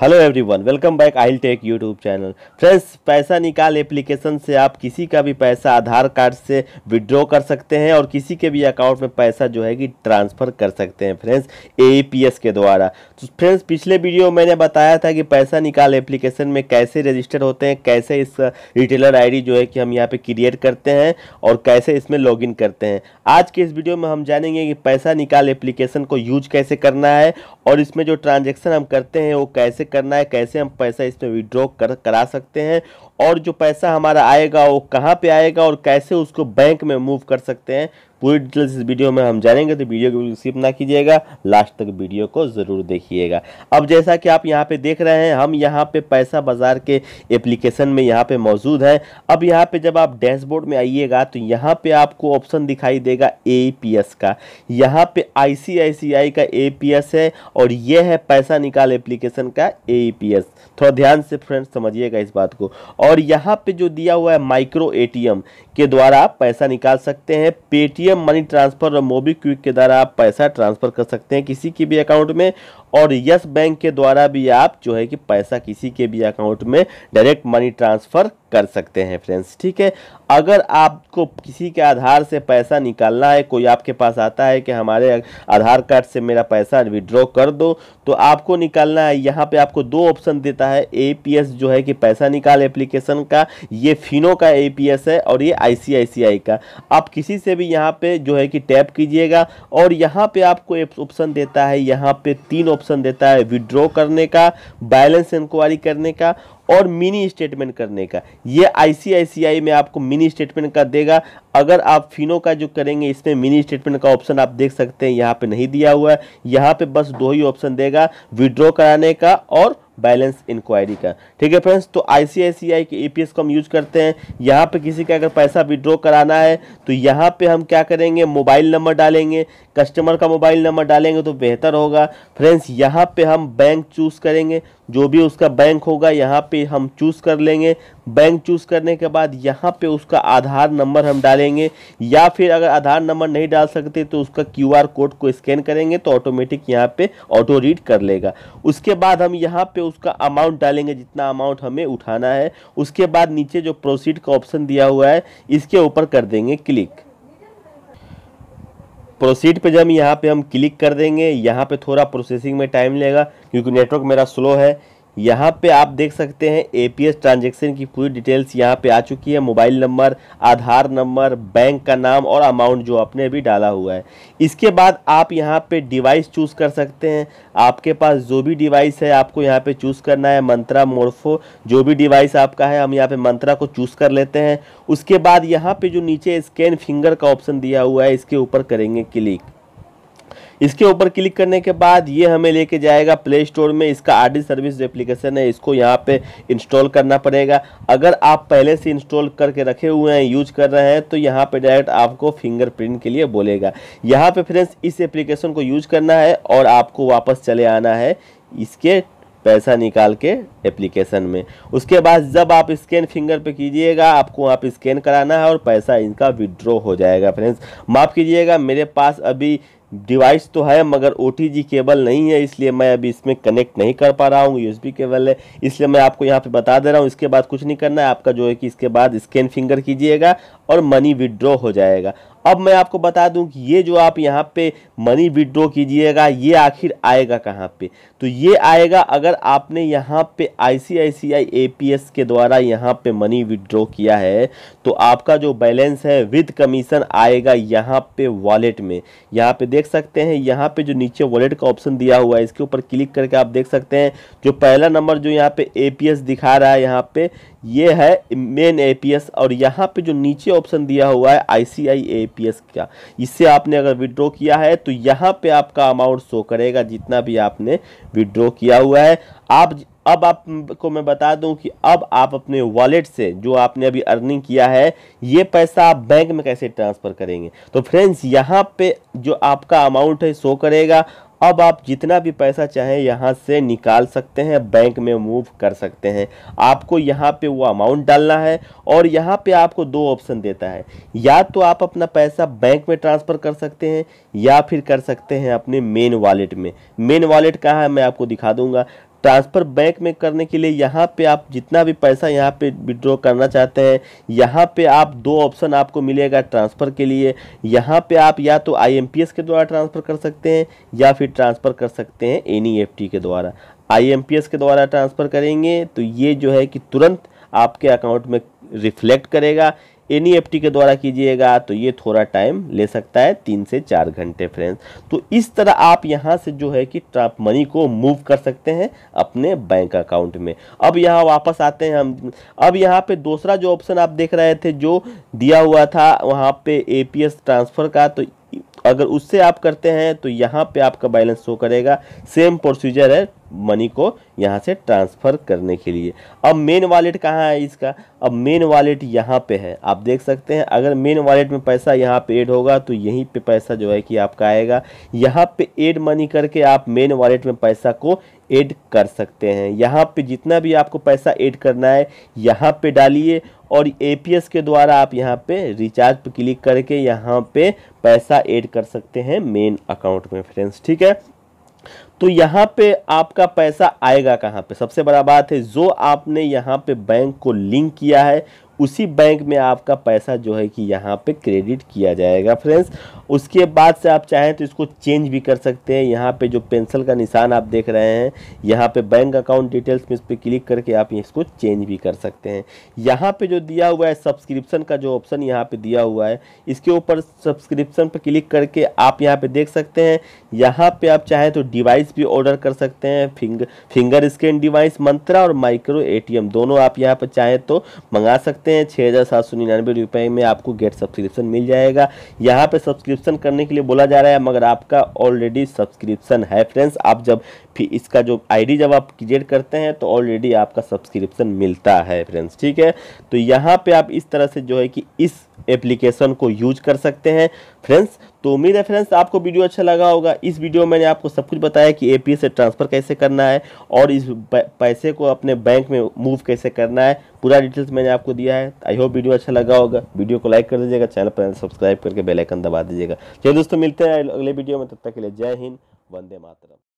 hello everyone welcome back I tech YouTube channel friends पैसा निकाल application से आप किसी का भी पैसा आधार कार्ड से विड्रॉ कर सकते हैं और किसी के भी अकाउंट में पैसा जो है कि ट्रांसफ़र कर सकते हैं फ्रेंड्स एपीएस e के द्वारा तो फ्रेंड्स पिछले वीडियो में मैंने बताया था कि पैसा निकाल एप्लीकेशन में कैसे रजिस्टर होते हैं कैसे इस रिटेलर आई जो है कि हम यहाँ पर क्रिएट करते हैं और कैसे इसमें लॉग करते हैं आज के इस वीडियो में हम जानेंगे कि पैसा निकाल एप्लीकेशन को यूज कैसे करना है और इसमें जो ट्रांजेक्शन हम करते हैं वो कैसे करना है कैसे हम पैसा इसमें विड्रॉ कर करा सकते हैं और जो पैसा हमारा आएगा वो कहाँ पे आएगा और कैसे उसको बैंक में मूव कर सकते हैं पूरी डिटेल्स इस वीडियो में हम जानेंगे तो वीडियो को स्किप ना कीजिएगा लास्ट तक वीडियो को ज़रूर देखिएगा अब जैसा कि आप यहाँ पे देख रहे हैं हम यहाँ पे पैसा बाज़ार के एप्लीकेशन में यहाँ पे मौजूद हैं अब यहाँ पे जब आप डैशबोर्ड में आइएगा तो यहाँ पे आपको ऑप्शन दिखाई देगा ए का यहाँ पे आई का ए है और ये है पैसा निकाल एप्लीकेशन का ए थोड़ा ध्यान से फ्रेंड्स समझिएगा इस बात को और यहाँ पे जो दिया हुआ है माइक्रो ए के द्वारा पैसा निकाल सकते हैं पेटीएम पेटीएम मनी ट्रांसफर और मोबीक्विक के द्वारा आप पैसा ट्रांसफर कर सकते हैं किसी के भी अकाउंट में और यस बैंक के द्वारा भी आप जो है कि पैसा किसी के भी अकाउंट में डायरेक्ट मनी ट्रांसफर कर सकते हैं फ्रेंड्स ठीक है अगर आपको किसी के आधार से पैसा निकालना है कोई आपके पास आता है कि हमारे आधार कार्ड से मेरा पैसा विड्रॉ कर दो तो आपको निकालना है यहाँ पे आपको दो ऑप्शन देता है एपीएस जो है कि पैसा निकाल एप्लीकेशन का ये फिनो का एपीएस है और ये आईसीआईसीआई का आप किसी से भी यहाँ पे जो है कि टैप कीजिएगा और यहाँ पे आपको ऑप्शन देता है यहाँ पे तीन ऑप्शन देता है विड्रॉ करने का बैलेंस इंक्वायरी करने का और मिनी स्टेटमेंट करने का ये आईसीआईसीआई में आपको मिनी स्टेटमेंट का देगा अगर आप फिनो का जो करेंगे इसमें मिनी स्टेटमेंट का ऑप्शन आप देख सकते हैं यहाँ पे नहीं दिया हुआ है यहाँ पे बस दो ही ऑप्शन देगा विड्रॉ कराने का और बैलेंस इंक्वायरी का ठीक है फ्रेंड्स तो आईसीआईसीआई के ईपीएस को हम यूज करते हैं यहाँ पे किसी का अगर पैसा विड्रॉ कराना है तो यहाँ पे हम क्या करेंगे मोबाइल नंबर डालेंगे कस्टमर का मोबाइल नंबर डालेंगे तो बेहतर होगा फ्रेंड्स यहाँ पे हम बैंक चूज करेंगे जो भी उसका बैंक होगा यहाँ पे हम चूज़ कर लेंगे बैंक चूज़ करने के बाद यहाँ पे उसका आधार नंबर हम डालेंगे या फिर अगर आधार नंबर नहीं डाल सकते तो उसका क्यूआर कोड को स्कैन करेंगे तो ऑटोमेटिक यहाँ पे ऑटो रीड कर लेगा उसके बाद हम यहाँ पे उसका अमाउंट डालेंगे जितना अमाउंट हमें उठाना है उसके बाद नीचे जो प्रोसीड का ऑप्शन दिया हुआ है इसके ऊपर कर देंगे क्लिक प्रोसीड पे जब यहाँ पे हम क्लिक कर देंगे यहाँ पे थोड़ा प्रोसेसिंग में टाइम लेगा क्योंकि नेटवर्क मेरा स्लो है यहाँ पे आप देख सकते हैं एपीएस ट्रांजेक्शन की पूरी डिटेल्स यहाँ पे आ चुकी है mobile number Aadhaar number bank का नाम और अमाउंट जो आपने अभी डाला हुआ है इसके बाद आप यहाँ पे डिवाइस चूज़ कर सकते हैं आपके पास जो भी डिवाइस है आपको यहाँ पे चूज़ करना है मंत्रा मोर्फो जो भी डिवाइस आपका है हम यहाँ पर मंत्रा को चूज़ कर लेते हैं उसके बाद यहाँ पर जो नीचे स्कैन फिंगर का ऑप्शन दिया हुआ है इसके ऊपर करेंगे क्लिक इसके ऊपर क्लिक करने के बाद ये हमें लेके जाएगा प्ले स्टोर में इसका आर सर्विस जो एप्लीकेशन है इसको यहाँ पे इंस्टॉल करना पड़ेगा अगर आप पहले से इंस्टॉल करके रखे हुए हैं यूज कर रहे हैं तो यहाँ पे डायरेक्ट आपको फिंगरप्रिंट के लिए बोलेगा यहाँ पे फ्रेंड्स इस एप्लीकेशन को यूज करना है और आपको वापस चले आना है इसके पैसा निकाल के एप्लीकेशन में उसके बाद जब आप स्कैन फिंगर पे कीजिएगा आपको आप स्कैन कराना है और पैसा इनका विड्रॉ हो जाएगा फ्रेंड्स माफ़ कीजिएगा मेरे पास अभी डिवाइस तो है मगर ओ केबल नहीं है इसलिए मैं अभी इसमें कनेक्ट नहीं कर पा रहा हूँ यू केबल है इसलिए मैं आपको यहाँ पे बता दे रहा हूँ इसके बाद कुछ नहीं करना है आपका जो है कि इसके बाद स्कैन फिंगर कीजिएगा और मनी विड्रॉ हो जाएगा अब मैं आपको बता दूं कि ये जो आप यहाँ पे मनी विड्रॉ कीजिएगा ये आखिर आएगा कहाँ पे तो ये आएगा अगर आपने यहाँ पे आई सी आई सी आई ए पी एस के द्वारा यहाँ पे मनी विड्रॉ किया है तो आपका जो बैलेंस है विद कमीशन आएगा यहाँ पे वॉलेट में यहाँ पे देख सकते हैं यहाँ पे जो नीचे वॉलेट का ऑप्शन दिया हुआ है इसके ऊपर क्लिक करके आप देख सकते हैं जो पहला नंबर जो यहाँ पे ए पी एस दिखा रहा है यहाँ पे ये है मेन ए पी एस और यहाँ पे जो नीचे ऑप्शन दिया हुआ है आई सी आई ए आईपीएस का इससे आपने अगर विड्रॉ किया है तो यहाँ पे आपका अमाउंट शो करेगा जितना भी आपने विड्रॉ किया हुआ है आप अब आपको मैं बता दूं कि अब आप अपने वॉलेट से जो आपने अभी अर्निंग किया है ये पैसा आप बैंक में कैसे ट्रांसफ़र करेंगे तो फ्रेंड्स यहाँ पे जो आपका अमाउंट है शो करेगा अब आप जितना भी पैसा चाहें यहाँ से निकाल सकते हैं बैंक में मूव कर सकते हैं आपको यहाँ पे वो अमाउंट डालना है और यहाँ पे आपको दो ऑप्शन देता है या तो आप अपना पैसा बैंक में ट्रांसफ़र कर सकते हैं या फिर कर सकते हैं अपने मेन वॉलेट में मेन वॉलेट कहाँ है मैं आपको दिखा दूँगा ट्रांसफ़र बैंक में करने के लिए यहाँ पे आप जितना भी पैसा यहाँ पे विड्रॉ करना चाहते हैं यहाँ पे आप दो ऑप्शन आपको मिलेगा ट्रांसफ़र के लिए यहाँ पे आप या तो आईएमपीएस के द्वारा ट्रांसफ़र कर सकते हैं या फिर ट्रांसफ़र कर सकते हैं एनईएफटी e के द्वारा आईएमपीएस के द्वारा ट्रांसफ़र करेंगे तो ये जो है कि तुरंत आपके अकाउंट में रिफ्लेक्ट करेगा एन e के द्वारा कीजिएगा तो ये थोड़ा टाइम ले सकता है तीन से चार घंटे फ्रेंड्स तो इस तरह आप यहाँ से जो है कि ट्रांप मनी को मूव कर सकते हैं अपने बैंक अकाउंट में अब यहाँ वापस आते हैं हम अब यहाँ पे दूसरा जो ऑप्शन आप देख रहे थे जो दिया हुआ था वहाँ पे ए ट्रांसफ़र का तो अगर उससे आप करते हैं तो यहाँ पे आपका बैलेंस शो करेगा सेम प्रोसीजर है मनी को यहाँ से ट्रांसफ़र करने के लिए अब मेन वॉलेट कहाँ है इसका अब मेन वॉलेट यहाँ पे है आप देख सकते हैं अगर मेन वॉलेट में पैसा यहाँ पे ऐड होगा तो यहीं पे पैसा जो है कि आपका आएगा यहाँ पे ऐड मनी करके आप मेन वॉलेट में पैसा को ऐड कर सकते हैं यहाँ पे जितना भी आपको पैसा ऐड करना है यहाँ पे डालिए और ए के द्वारा आप यहाँ पे रिचार्ज पे क्लिक करके यहाँ पे पैसा ऐड कर सकते हैं मेन अकाउंट में फ्रेंड्स ठीक है तो यहाँ पे आपका पैसा आएगा कहाँ पे सबसे बड़ा बात है जो आपने यहाँ पे बैंक को लिंक किया है उसी बैंक में आपका पैसा जो है कि यहाँ पे क्रेडिट किया जाएगा फ्रेंड्स उसके बाद से आप चाहें तो इसको चेंज भी कर सकते हैं यहाँ पे जो पेंसिल का निशान आप देख रहे हैं यहाँ पे बैंक अकाउंट डिटेल्स में इस पर क्लिक करके आप इसको चेंज भी कर सकते हैं यहाँ पे जो दिया हुआ है सब्सक्रिप्शन का जो ऑप्शन यहाँ पर दिया हुआ है इसके ऊपर सब्सक्रिप्शन पर क्लिक करके आप यहाँ पर देख सकते हैं यहाँ पर आप चाहें तो डिवाइस भी ऑर्डर कर सकते हैं finger finger scan device Mantra और माइक्रो एटीएम दोनों आप यहाँ पर चाहें तो मंगा सकते हैं छः हज़ार सात सौ निन्यानवे रुपये में आपको गेट सब्सक्रिप्शन मिल जाएगा यहाँ पर सब्सक्रिप्शन करने के लिए बोला जा रहा है मगर आपका ऑलरेडी सब्सक्रिप्शन है फ्रेंड्स आप जब इसका जो आईडी जब आप क्रिएट करते हैं तो ऑलरेडी आपका सब्सक्रिप्शन मिलता है फ्रेंड्स ठीक है तो यहाँ पे आप इस तरह से जो है कि इस एप्लीकेशन को यूज कर सकते हैं फ्रेंड्स तो उम्मीद है फ्रेंड्स आपको वीडियो अच्छा लगा होगा इस वीडियो में मैंने आपको सब कुछ बताया कि ए से ट्रांसफ़र कैसे करना है और इस पैसे को अपने बैंक में मूव कैसे करना है पूरा डिटेल्स मैंने आपको दिया है आई होप वीडियो अच्छा लगा होगा वीडियो को लाइक कर दीजिएगा चैनल पर सब्सक्राइब करके बेलाइकन दबा दीजिएगा चलिए दोस्तों मिलते हैं अगले वीडियो में तब तक के लिए जय हिंद वंदे मातरम